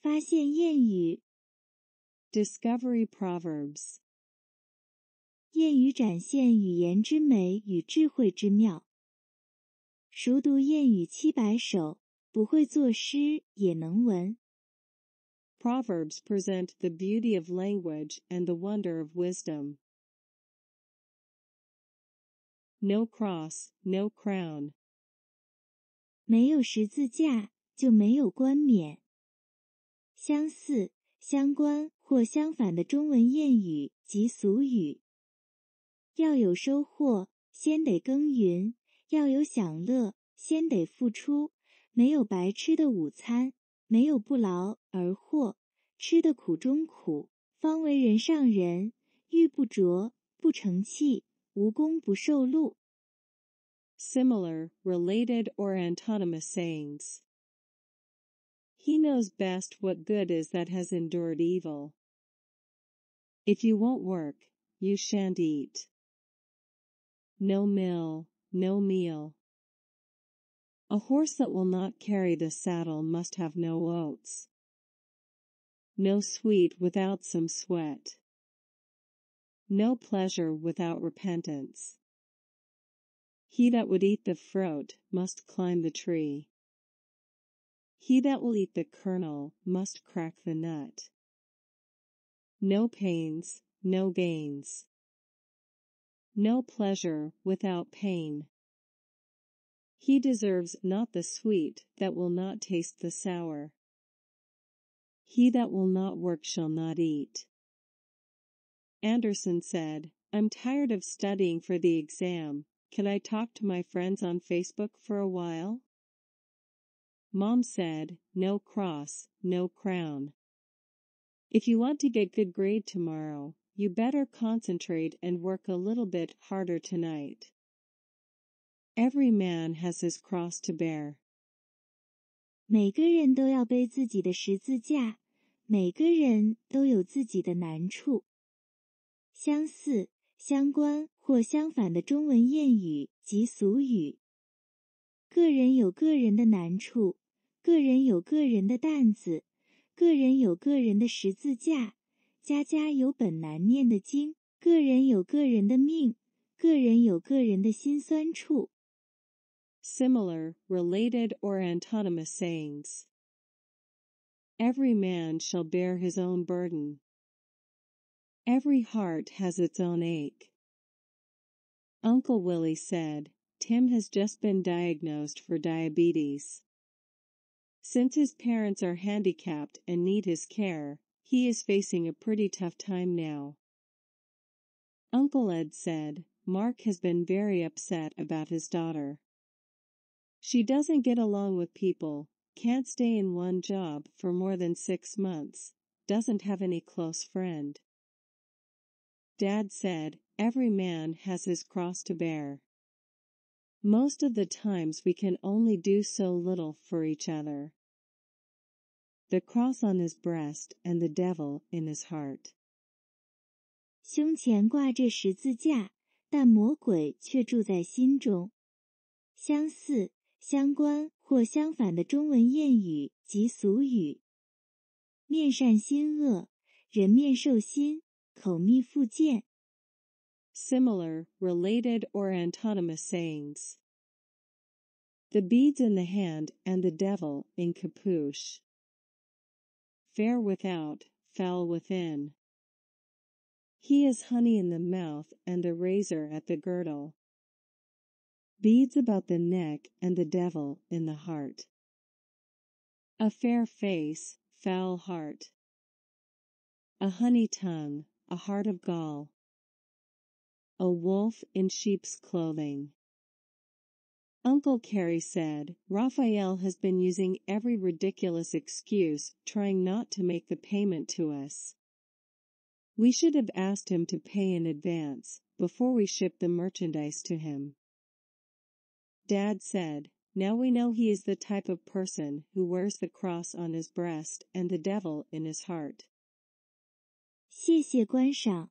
发现谚语，Discovery Proverbs。谚语展现语言之美与智慧之妙。熟读谚语七百首，不会作诗也能文。Proverbs present the beauty of language and the wonder of wisdom. No cross, no crown。没有十字架就没有冠冕。相似、相关或相反的中文谚语及俗语。要有收获，先得耕耘；要有享乐，先得付出。没有白吃的午餐，没有不劳而获。吃的苦中苦，方为人上人。玉不琢，不成器。无功不受禄。Similar, related, or antonymous sayings. He knows best what good is that has endured evil. If you won't work, you shan't eat. No mill, no meal. A horse that will not carry the saddle must have no oats. No sweet without some sweat. No pleasure without repentance. He that would eat the fruit must climb the tree. He that will eat the kernel must crack the nut. No pains, no gains. No pleasure without pain. He deserves not the sweet that will not taste the sour. He that will not work shall not eat. Anderson said, I'm tired of studying for the exam. Can I talk to my friends on Facebook for a while? Mom said, no cross, no crown. If you want to get good grade tomorrow, you better concentrate and work a little bit harder tonight. Every man has his cross to bear. 每个人都要背自己的十字架，每个人都有自己的难处。相似、相关或相反的中文谚语及俗语个人有个人的难处，个人有个人的担子，个人有个人的十字架，家家有本难念的经，个人有个人的命，个人有个人的辛酸处。Similar, related, or antonymous sayings. Every man shall bear his own burden. Every heart has its own ache. Uncle Willie said, Tim has just been diagnosed for diabetes. Since his parents are handicapped and need his care, he is facing a pretty tough time now. Uncle Ed said, Mark has been very upset about his daughter. She doesn't get along with people, can't stay in one job for more than six months, doesn't have any close friend. Dad said, every man has his cross to bear. Most of the times we can only do so little for each other. The cross on his breast and the devil in his heart. 胸前挂着十字架，但魔鬼却住在心中。相似、相关或相反的中文谚语及俗语：面善心恶，人面兽心，口蜜腹剑。similar, related or antonymous sayings. The beads in the hand and the devil in capuche. Fair without, foul within. He is honey in the mouth and a razor at the girdle. Beads about the neck and the devil in the heart. A fair face, foul heart. A honey tongue, a heart of gall. A wolf in sheep's clothing. Uncle Carrie said, Raphael has been using every ridiculous excuse, trying not to make the payment to us. We should have asked him to pay in advance, before we shipped the merchandise to him. Dad said, now we know he is the type of person who wears the cross on his breast and the devil in his heart. 谢谢观赏.